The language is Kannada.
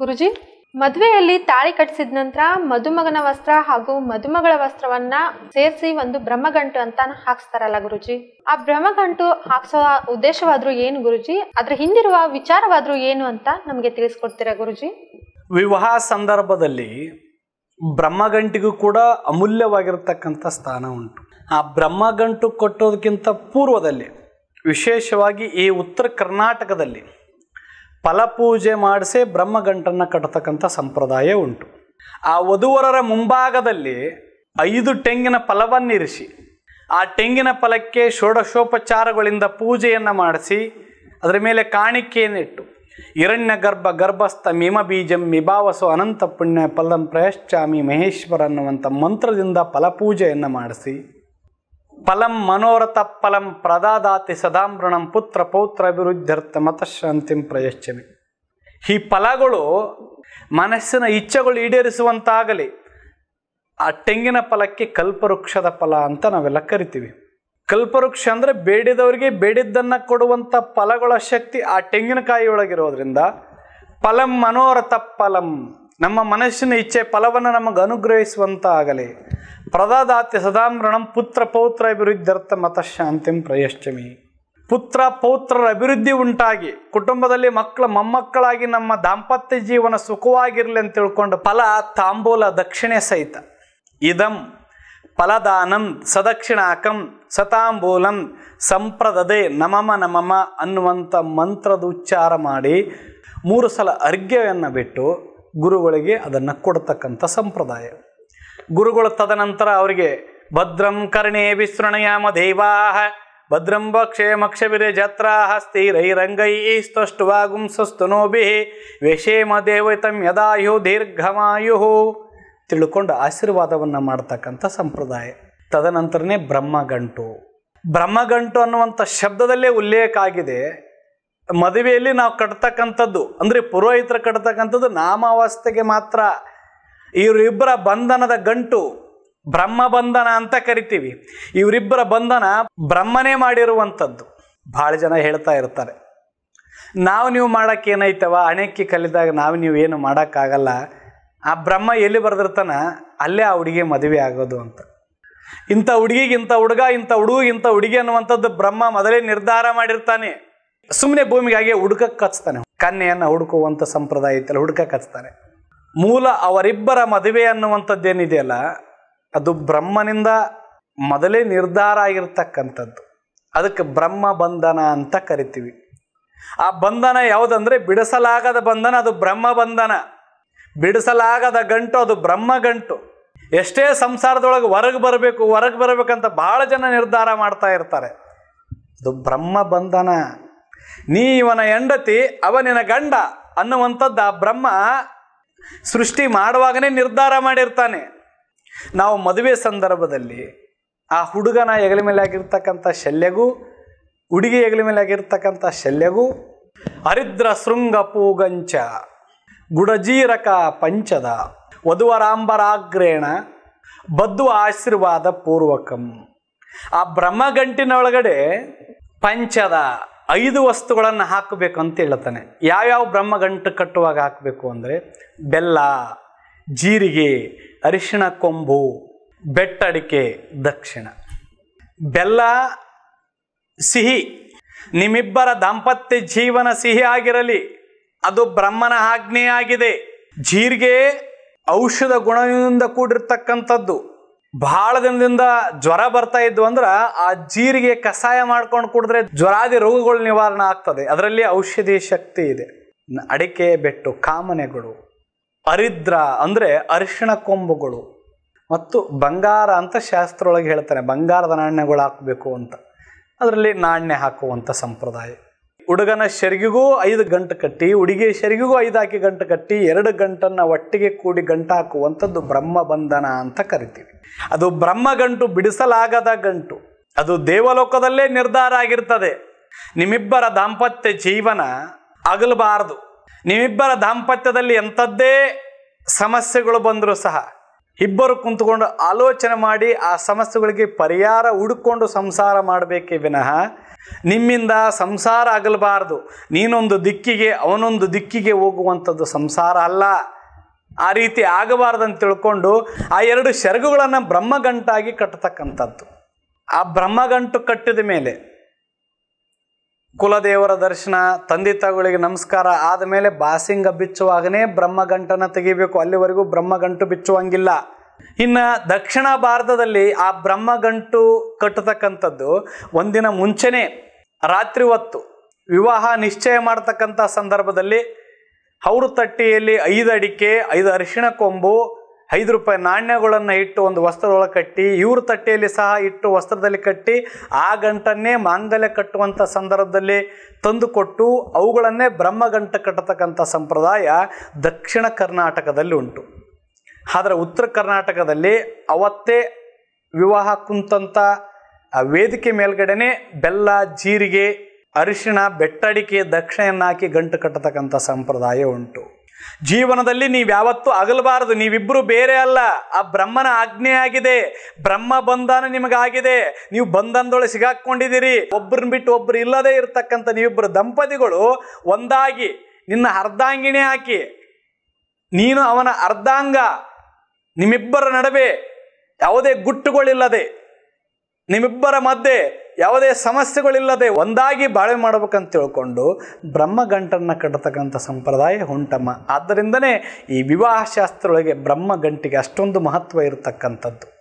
ಗುರುಜಿ ಮದುವೆಯಲ್ಲಿ ತಾಳಿ ಕಟ್ಟಿಸಿದ ನಂತರ ಮದುಮಗನ ವಸ್ತ್ರ ಹಾಗೂ ಮದುಮಗಳ ವಸ್ತ್ರವನ್ನ ಸೇರಿಸಿ ಒಂದು ಬ್ರಹ್ಮಗಂಟು ಅಂತ ಹಾಕ್ಸ್ತಾರಲ್ಲ ಗುರುಜಿ ಆ ಬ್ರಹ್ಮಗಂಟು ಹಾಕ್ಸೋ ಉದ್ದೇಶವಾದ್ರೂ ಏನು ಗುರುಜಿ ಅದ್ರ ಹಿಂದಿರುವ ವಿಚಾರವಾದ್ರೂ ಏನು ಅಂತ ನಮಗೆ ತಿಳಿಸ್ಕೊಡ್ತೀರಾ ಗುರುಜಿ ವಿವಾಹ ಸಂದರ್ಭದಲ್ಲಿ ಬ್ರಹ್ಮಗಂಟಿಗೂ ಕೂಡ ಅಮೂಲ್ಯವಾಗಿರತಕ್ಕಂಥ ಸ್ಥಾನ ಉಂಟು ಆ ಬ್ರಹ್ಮಗಂಟು ಕಟ್ಟೋದಕ್ಕಿಂತ ಪೂರ್ವದಲ್ಲಿ ವಿಶೇಷವಾಗಿ ಈ ಉತ್ತರ ಕರ್ನಾಟಕದಲ್ಲಿ ಫಲಪೂಜೆ ಮಾಡಿಸಿ ಬ್ರಹ್ಮಗಂಟನ್ನು ಕಟ್ಟತಕ್ಕಂಥ ಸಂಪ್ರದಾಯ ಉಂಟು ಆ ವಧುವರರ ಮುಂಭಾಗದಲ್ಲಿ ಐದು ತೆಂಗಿನ ಫಲವನ್ನಿರಿಸಿ ಆ ತೆಂಗಿನ ಫಲಕ್ಕೆ ಷೋಡಶೋಪಚಾರಗಳಿಂದ ಪೂಜೆಯನ್ನು ಮಾಡಿಸಿ ಅದರ ಮೇಲೆ ಕಾಣಿಕೆಯನ್ನಿಟ್ಟು ಹಿರಣ್ಯ ಗರ್ಭ ಗರ್ಭಸ್ಥ ಬೀಜಂ ಮಿಭಾವಸು ಅನಂತ ಪುಣ್ಯ ಫಲಂ ಪ್ರಯಶ್ಚಾಮಿ ಮಹೇಶ್ವರ ಅನ್ನುವಂಥ ಮಂತ್ರದಿಂದ ಫಲಪೂಜೆಯನ್ನು ಮಾಡಿಸಿ ಫಲಂ ಮನೋರಥ ಫಲಂ ಪ್ರದಾದಾತಿ ಸದಾಂಬೃಣಂ ಪುತ್ರ ಪೌತ್ರ ಅಭಿವೃದ್ಧಿ ಮತಶಾಂತಿಂ ಪ್ರಯಶ್ಚಮಿ ಈ ಫಲಗಳು ಮನಸ್ಸಿನ ಇಚ್ಛೆಗಳು ಈಡೇರಿಸುವಂತಾಗಲಿ ಆ ತೆಂಗಿನ ಫಲಕ್ಕೆ ಕಲ್ಪವೃಕ್ಷದ ಫಲ ಅಂತ ನಾವೆಲ್ಲ ಕರಿತೀವಿ ಕಲ್ಪವೃಕ್ಷ ಅಂದರೆ ಬೇಡಿದವರಿಗೆ ಬೇಡಿದ್ದನ್ನು ಕೊಡುವಂಥ ಫಲಗಳ ಶಕ್ತಿ ಆ ತೆಂಗಿನಕಾಯಿಯೊಳಗಿರೋದ್ರಿಂದ ಫಲಂ ಮನೋರಥ ಫಲಂ ನಮ್ಮ ಮನಸ್ಸಿನ ಇಚ್ಛೆ ಫಲವನ್ನು ನಮಗೆ ಅನುಗ್ರಹಿಸುವಂಥ ಆಗಲಿ ಪ್ರದಾದಾತ್ಯ ಸದಾಮ್ರಣಂ ಪುತ್ರ ಪೌತ್ರ ಅರ್ಥ ಮತಶಾಂತಿಂ ಪ್ರಯಶ್ಚಮಿ ಪುತ್ರ ಪೌತ್ರರ ಅಭಿವೃದ್ಧಿ ಉಂಟಾಗಿ ಕುಟುಂಬದಲ್ಲಿ ಮಕ್ಕಳ ಮೊಮ್ಮಕ್ಕಳಾಗಿ ನಮ್ಮ ದಾಂಪತ್ಯ ಜೀವನ ಸುಖವಾಗಿರಲಿ ಅಂತ ತಿಳ್ಕೊಂಡು ಫಲ ತಾಂಬೂಲ ದಕ್ಷಿಣೆ ಸಹಿತ ಇದಂ ಫಲದಾನಂ ಸದಕ್ಷಿಣಾಕಂ ಸತಾಂಬೂಲಂ ಸಂಪ್ರದದೆ ನಮಮ ನಮಮ ಅನ್ನುವಂಥ ಮಂತ್ರದ ಉಚ್ಚಾರ ಮಾಡಿ ಮೂರು ಸಲ ಅರ್ಘ್ಯವನ್ನು ಬಿಟ್ಟು ಗುರುಗಳಿಗೆ ಅದನ್ನು ಕೊಡ್ತಕ್ಕಂಥ ಸಂಪ್ರದಾಯ ಗುರುಗಳು ತದನಂತರ ಅವರಿಗೆ ಭದ್ರಂ ಕರ್ಣೇ ವಿಸೃಣಯಾಮ ದೇವಾಹ ಭದ್ರಂ ಭಕ್ಷೇ ಮಕ್ಷವಿರೆ ಜಾತ್ರಾ ಸ್ಥಿರೈರಂಗೈ ಸ್ತುಷ್ಟುವಾಗುಂ ಸುಸ್ತುನೋಭಿ ವೇಷೇಮ ದೇವತಂ ಯದಾಯು ದೀರ್ಘಮಾಯು ತಿಳ್ಕೊಂಡು ಆಶೀರ್ವಾದವನ್ನು ಮಾಡ್ತಕ್ಕಂಥ ಸಂಪ್ರದಾಯ ತದನಂತರನೇ ಬ್ರಹ್ಮಗಂಟು ಬ್ರಹ್ಮಗಂಟು ಅನ್ನುವಂಥ ಶಬ್ದದಲ್ಲೇ ಉಲ್ಲೇಖ ಆಗಿದೆ ಮದುವೆಯಲ್ಲಿ ನಾವು ಕಟ್ತಕ್ಕಂಥದ್ದು ಅಂದರೆ ಪುರೋಹಿತರು ಕಟ್ತಕ್ಕಂಥದ್ದು ನಾಮಾವಸ್ಥೆಗೆ ಮಾತ್ರ ಇವರಿಬ್ಬರ ಬಂಧನದ ಗಂಟು ಬ್ರಹ್ಮ ಬಂಧನ ಅಂತ ಕರಿತೀವಿ ಇವರಿಬ್ಬರ ಬಂಧನ ಬ್ರಹ್ಮನೇ ಮಾಡಿರುವಂಥದ್ದು ಭಾಳ ಜನ ಹೇಳ್ತಾ ಇರ್ತಾರೆ ನಾವು ನೀವು ಮಾಡೋಕ್ಕೇನೈತವ ಅಣೆಕ್ಕಿ ಕಲಿದಾಗ ನಾವು ನೀವು ಏನು ಮಾಡೋಕ್ಕಾಗಲ್ಲ ಆ ಬ್ರಹ್ಮ ಎಲ್ಲಿ ಬರೆದಿರ್ತಾನ ಅಲ್ಲೇ ಆ ಹುಡುಗಿ ಮದುವೆ ಆಗೋದು ಅಂತ ಇಂಥ ಹುಡುಗಿಗೆ ಇಂಥ ಹುಡುಗ ಇಂಥ ಹುಡುಗ ಇಂಥ ಹುಡುಗಿ ಅನ್ನುವಂಥದ್ದು ಬ್ರಹ್ಮ ಮೊದಲೇ ನಿರ್ಧಾರ ಮಾಡಿರ್ತಾನೆ ಸುಮ್ಮನೆ ಭೂಮಿಗಾಗಿ ಹುಡುಕಕ್ಕೆ ಕಚ್ತಾನೆ ಕನ್ಯೆಯನ್ನು ಹುಡುಕುವಂಥ ಸಂಪ್ರದಾಯ ಇತ್ತಲ್ಲ ಹುಡುಕಕ್ಕೆ ಹಚ್ತಾನೆ ಮೂಲ ಅವರಿಬ್ಬರ ಮದುವೆ ಅನ್ನುವಂಥದ್ದೇನಿದೆಯಲ್ಲ ಅದು ಬ್ರಹ್ಮನಿಂದ ಮೊದಲೇ ನಿರ್ಧಾರ ಆಗಿರ್ತಕ್ಕಂಥದ್ದು ಅದಕ್ಕೆ ಬ್ರಹ್ಮ ಬಂಧನ ಅಂತ ಕರಿತೀವಿ ಆ ಬಂಧನ ಯಾವುದಂದ್ರೆ ಬಿಡಿಸಲಾಗದ ಬಂಧನ ಅದು ಬ್ರಹ್ಮ ಬಂಧನ ಬಿಡಿಸಲಾಗದ ಗಂಟು ಅದು ಬ್ರಹ್ಮ ಗಂಟು ಎಷ್ಟೇ ಸಂಸಾರದೊಳಗೆ ಹೊರಗೆ ಬರಬೇಕು ಹೊರಗೆ ಬರಬೇಕಂತ ಭಾಳ ಜನ ನಿರ್ಧಾರ ಮಾಡ್ತಾ ಇರ್ತಾರೆ ಅದು ಬ್ರಹ್ಮ ಬಂಧನ ನೀ ಇವನ ಹೆಂಡತಿ ಅವನಿನ ಗಂಡ ಅನ್ನುವಂಥದ್ದು ಆ ಬ್ರಹ್ಮ ಸೃಷ್ಟಿ ಮಾಡುವಾಗನೇ ನಿರ್ಧಾರ ಮಾಡಿರ್ತಾನೆ ನಾವು ಮದುವೆ ಸಂದರ್ಭದಲ್ಲಿ ಆ ಹುಡುಗನ ಹೆಗಲ ಮೇಲೆ ಆಗಿರ್ತಕ್ಕಂಥ ಶಲ್ಯಗೂ ಹುಡುಗಿ ಹೆಗಲ ಮೇಲೆ ಆಗಿರ್ತಕ್ಕಂಥ ಶಲ್ಯಗೂ ಹರಿದ್ರ ಶೃಂಗ ಪೂಗಂಚ ಗುಡಜೀರಕ ಪಂಚದ ವಧುವರಾಂಬರಾಗ್ರೇಣ ಬದ್ದು ಆಶೀರ್ವಾದ ಪೂರ್ವಕಂ ಆ ಬ್ರಹ್ಮಗಂಟಿನೊಳಗಡೆ ಪಂಚದ ಐದು ವಸ್ತುಗಳನ್ನು ಹಾಕಬೇಕು ಅಂತ ಹೇಳ್ತಾನೆ ಯಾವ್ಯಾವ ಗಂಟು ಕಟ್ಟುವಾಗ ಹಾಕಬೇಕು ಅಂದರೆ ಬೆಲ್ಲ ಜೀರಿಗೆ ಅರಿಶಿಣ ಕೊಂಬು ಬೆಟ್ಟಡಿಕೆ ದಕ್ಷಿಣ ಬೆಲ್ಲ ಸಿಹಿ ನಿಮ್ಮಿಬ್ಬರ ದಾಂಪತ್ಯ ಜೀವನ ಸಿಹಿ ಆಗಿರಲಿ ಅದು ಬ್ರಹ್ಮನ ಆಜ್ಞೆಯಾಗಿದೆ ಜೀರಿಗೆ ಔಷಧ ಗುಣದಿಂದ ಕೂಡಿರ್ತಕ್ಕಂಥದ್ದು ಬಹಳ ದಿನದಿಂದ ಜ್ವರ ಬರ್ತಾ ಇದ್ವು ಅಂದ್ರ ಆ ಜೀರಿಗೆ ಕಷಾಯ ಮಾಡ್ಕೊಂಡು ಕುಡಿದ್ರೆ ಜ್ವರಾದಿ ರೋಗಗಳು ನಿವಾರಣೆ ಆಗ್ತದೆ ಅದರಲ್ಲಿ ಔಷಧಿ ಶಕ್ತಿ ಇದೆ ಅಡಿಕೆ ಬೆಟ್ಟು ಕಾಮನೆಗಳು ಅರಿದ್ರ ಅಂದರೆ ಅರಿಶಿಣ ಕೊಂಬುಗಳು ಮತ್ತು ಬಂಗಾರ ಅಂತ ಶಾಸ್ತ್ರ ಒಳಗೆ ಹೇಳ್ತಾರೆ ಬಂಗಾರದ ನಾಣ್ಯಗಳು ಹಾಕಬೇಕು ಅಂತ ಅದರಲ್ಲಿ ನಾಣ್ಯ ಹಾಕುವಂಥ ಸಂಪ್ರದಾಯ ಹುಡುಗನ ಶೆರಿಗೆಗೂ ಐದು ಗಂಟು ಕಟ್ಟಿ ಹುಡುಗಿಯ ಐದು ಐದಾಕಿ ಗಂಟು ಕಟ್ಟಿ ಎರಡು ಗಂಟನ್ನು ಒಟ್ಟಿಗೆ ಕೂಡಿ ಗಂಟು ಹಾಕುವಂಥದ್ದು ಬ್ರಹ್ಮ ಬಂಧನ ಅಂತ ಕರಿತೀವಿ ಅದು ಬ್ರಹ್ಮ ಗಂಟು ಬಿಡಿಸಲಾಗದ ಗಂಟು ಅದು ದೇವಲೋಕದಲ್ಲೇ ನಿರ್ಧಾರ ಆಗಿರ್ತದೆ ನಿಮ್ಮಿಬ್ಬರ ದಾಂಪತ್ಯ ಜೀವನ ಅಗಲಬಾರದು ನಿಮ್ಮಿಬ್ಬರ ದಾಂಪತ್ಯದಲ್ಲಿ ಎಂಥದ್ದೇ ಸಮಸ್ಯೆಗಳು ಬಂದರೂ ಸಹ ಇಬ್ಬರು ಕುಂತ್ಕೊಂಡು ಆಲೋಚನೆ ಮಾಡಿ ಆ ಸಮಸ್ಯೆಗಳಿಗೆ ಪರಿಹಾರ ಹುಡುಕೊಂಡು ಸಂಸಾರ ಮಾಡಬೇಕೇ ವಿನಃ ನಿಮ್ಮಿಂದ ಸಂಸಾರ ಆಗಲಬಾರ್ದು ನೀನೊಂದು ದಿಕ್ಕಿಗೆ ಅವನೊಂದು ದಿಕ್ಕಿಗೆ ಹೋಗುವಂಥದ್ದು ಸಂಸಾರ ಅಲ್ಲ ಆ ರೀತಿ ಆಗಬಾರ್ದಂತ ತಿಳ್ಕೊಂಡು ಆ ಎರಡು ಶರಗುಗಳನ್ನು ಬ್ರಹ್ಮಗಂಟಾಗಿ ಕಟ್ಟತಕ್ಕಂಥದ್ದು ಆ ಬ್ರಹ್ಮಗಂಟು ಕಟ್ಟಿದ ಮೇಲೆ ಕುಲದೇವರ ದರ್ಶನ ತಂದೆ ತಾಯಿಗಳಿಗೆ ನಮಸ್ಕಾರ ಆದಮೇಲೆ ಬಾಸಿಂಗ ಬಿಚ್ಚುವಾಗನೇ ಗಂಟನ ತೆಗಿಬೇಕು ಅಲ್ಲಿವರೆಗೂ ಬ್ರಹ್ಮಗಂಟು ಬಿಚ್ಚುವಂಗಿಲ್ಲ ಇನ್ನು ದಕ್ಷಿಣ ಭಾರತದಲ್ಲಿ ಆ ಬ್ರಹ್ಮಗಂಟು ಕಟ್ಟತಕ್ಕಂಥದ್ದು ಒಂದಿನ ಮುಂಚೆನೇ ರಾತ್ರಿ ಹೊತ್ತು ವಿವಾಹ ನಿಶ್ಚಯ ಮಾಡತಕ್ಕಂಥ ಸಂದರ್ಭದಲ್ಲಿ ಅವರು ತಟ್ಟೆಯಲ್ಲಿ ಐದು ಅಡಿಕೆ ಐದು ಅರಿಶಿಣ ಕೊಂಬು ಐದು ರೂಪಾಯಿ ನಾಣ್ಯಗಳನ್ನು ಇಟ್ಟು ಒಂದು ವಸ್ತ್ರದೊಳಗೆ ಕಟ್ಟಿ ಇವ್ರ ತಟ್ಟೆಯಲ್ಲಿ ಸಹ ಇಟ್ಟು ವಸ್ತ್ರದಲ್ಲಿ ಕಟ್ಟಿ ಆ ಗಂಟನ್ನೇ ಮಾಂಗಲ್ಯ ಕಟ್ಟುವಂಥ ಸಂದರ್ಭದಲ್ಲಿ ತಂದುಕೊಟ್ಟು ಅವುಗಳನ್ನೇ ಬ್ರಹ್ಮ ಬ್ರಹ್ಮಗಂಟ ಕಟ್ಟತಕ್ಕಂಥ ಸಂಪ್ರದಾಯ ದಕ್ಷಿಣ ಕರ್ನಾಟಕದಲ್ಲಿ ಉಂಟು ಆದರೆ ಉತ್ತರ ಕರ್ನಾಟಕದಲ್ಲಿ ಅವತ್ತೇ ವಿವಾಹ ಕುಂತಂಥ ವೇದಿಕೆ ಮೇಲ್ಗಡೆನೆ ಬೆಲ್ಲ ಜೀರಿಗೆ ಅರಿಶಿಣ ಬೆಟ್ಟಡಿಕೆ ದಕ್ಷಿಣೆಯನ್ನಾಕಿ ಗಂಟು ಕಟ್ಟತಕ್ಕಂಥ ಸಂಪ್ರದಾಯ ಉಂಟು ಜೀವನದಲ್ಲಿ ನೀವು ಯಾವತ್ತೂ ಅಗಲಬಾರದು ನೀವಿಬ್ಬರು ಬೇರೆ ಅಲ್ಲ ಆ ಬ್ರಹ್ಮನ ಆಜ್ಞೆ ಆಗಿದೆ ಬ್ರಹ್ಮ ಬಂಧನ ನಿಮಗಾಗಿದೆ ನೀವು ಬಂಧನದೊಳಗೆ ಸಿಗಾಕೊಂಡಿದ್ದೀರಿ ಒಬ್ಬರನ್ನ ಬಿಟ್ಟು ಒಬ್ಬರು ಇಲ್ಲದೇ ಇರತಕ್ಕಂಥ ನೀವಿಬ್ಬರು ದಂಪತಿಗಳು ಒಂದಾಗಿ ನಿನ್ನ ಅರ್ಧಾಂಗಿಣಿ ಹಾಕಿ ನೀನು ಅವನ ಅರ್ಧಾಂಗ ನಿಮ್ಮಿಬ್ಬರ ನಡುವೆ ಯಾವುದೇ ಗುಟ್ಟುಗಳಿಲ್ಲದೆ ನಿಮ್ಮಿಬ್ಬರ ಮಧ್ಯೆ ಯಾವುದೇ ಸಮಸ್ಯೆಗಳಿಲ್ಲದೆ ಒಂದಾಗಿ ಬಾಳೆ ಮಾಡಬೇಕಂತ ತಿಳ್ಕೊಂಡು ಗಂಟನ್ನು ಕಟ್ಟತಕ್ಕಂಥ ಸಂಪ್ರದಾಯ ಹೊಂಟಮ್ಮ ಆದ್ದರಿಂದನೇ ಈ ವಿವಾಹ ಶಾಸ್ತ್ರದೊಳಗೆ ಗಂಟಿಗೆ ಅಷ್ಟೊಂದು ಮಹತ್ವ ಇರತಕ್ಕಂಥದ್ದು